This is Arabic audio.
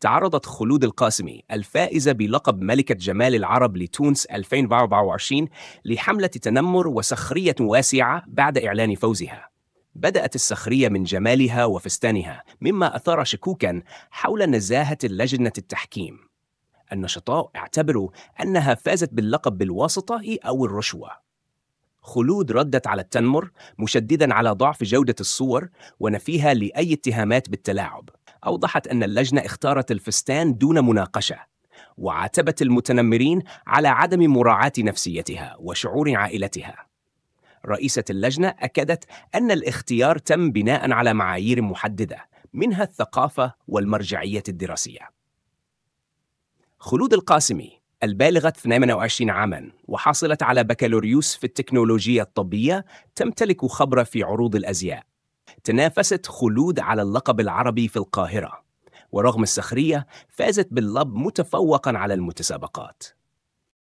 تعرضت خلود القاسمي الفائزة بلقب ملكة جمال العرب لتونس 2024 لحملة تنمر وسخرية واسعة بعد إعلان فوزها. بدأت السخرية من جمالها وفستانها، مما أثار شكوكا حول نزاهة لجنة التحكيم. النشطاء اعتبروا أنها فازت باللقب بالواسطة أو الرشوة. خلود ردت على التنمر مشددا على ضعف جودة الصور ونفيها لأي اتهامات بالتلاعب. أوضحت أن اللجنة اختارت الفستان دون مناقشة وعاتبت المتنمرين على عدم مراعاة نفسيتها وشعور عائلتها رئيسة اللجنة أكدت أن الاختيار تم بناء على معايير محددة منها الثقافة والمرجعية الدراسية خلود القاسمي البالغة 28 عاماً وحصلت على بكالوريوس في التكنولوجيا الطبية تمتلك خبرة في عروض الأزياء تنافست خلود على اللقب العربي في القاهرة ورغم السخرية فازت باللب متفوقا على المتسابقات